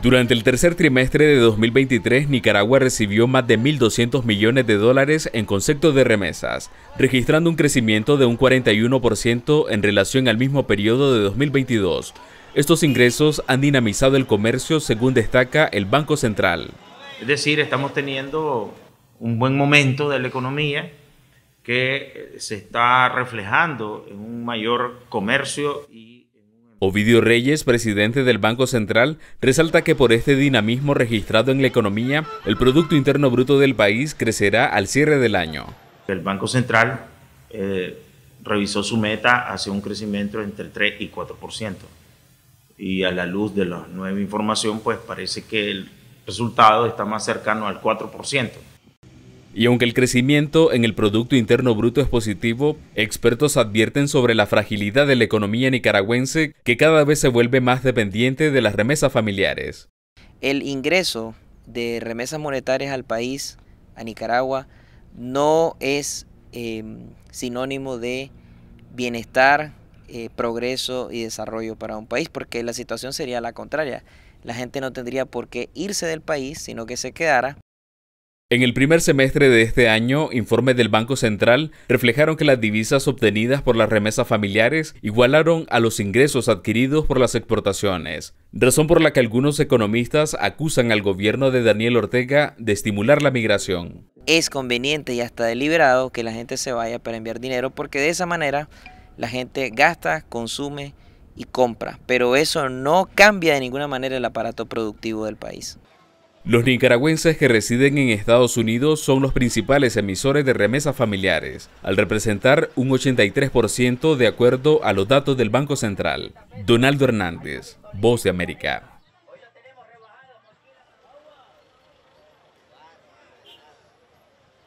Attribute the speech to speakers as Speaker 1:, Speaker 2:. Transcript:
Speaker 1: Durante el tercer trimestre de 2023, Nicaragua recibió más de 1.200 millones de dólares en concepto de remesas, registrando un crecimiento de un 41% en relación al mismo periodo de 2022. Estos ingresos han dinamizado el comercio, según destaca el Banco Central.
Speaker 2: Es decir, estamos teniendo un buen momento de la economía que se está reflejando en un mayor comercio y
Speaker 1: Ovidio Reyes, presidente del Banco Central, resalta que por este dinamismo registrado en la economía, el Producto Interno Bruto del
Speaker 2: país crecerá al cierre del año. El Banco Central eh, revisó su meta hacia un crecimiento entre el 3 y 4%. Y a la luz de la nueva información, pues parece que el resultado está más cercano al 4%. Y aunque el crecimiento en el Producto Interno Bruto es positivo, expertos advierten
Speaker 1: sobre la fragilidad de la economía nicaragüense que cada vez se vuelve más dependiente de las remesas familiares.
Speaker 3: El ingreso de remesas monetarias al país, a Nicaragua, no es eh, sinónimo de bienestar, eh, progreso y desarrollo para un país, porque la situación sería la contraria. La gente no tendría por qué irse del país, sino que se quedara
Speaker 1: en el primer semestre de este año, informes del Banco Central reflejaron que las divisas obtenidas por las remesas familiares igualaron a los ingresos adquiridos por las exportaciones, razón por la que algunos economistas acusan al gobierno de Daniel Ortega de estimular la migración.
Speaker 3: Es conveniente y hasta deliberado que la gente se vaya para enviar dinero porque de esa manera la gente gasta, consume y compra, pero eso no cambia de ninguna manera el aparato productivo del país.
Speaker 1: Los nicaragüenses que residen en Estados Unidos son los principales emisores de remesas familiares, al representar un 83% de acuerdo a los datos del Banco Central. Donaldo Hernández, Voz de América.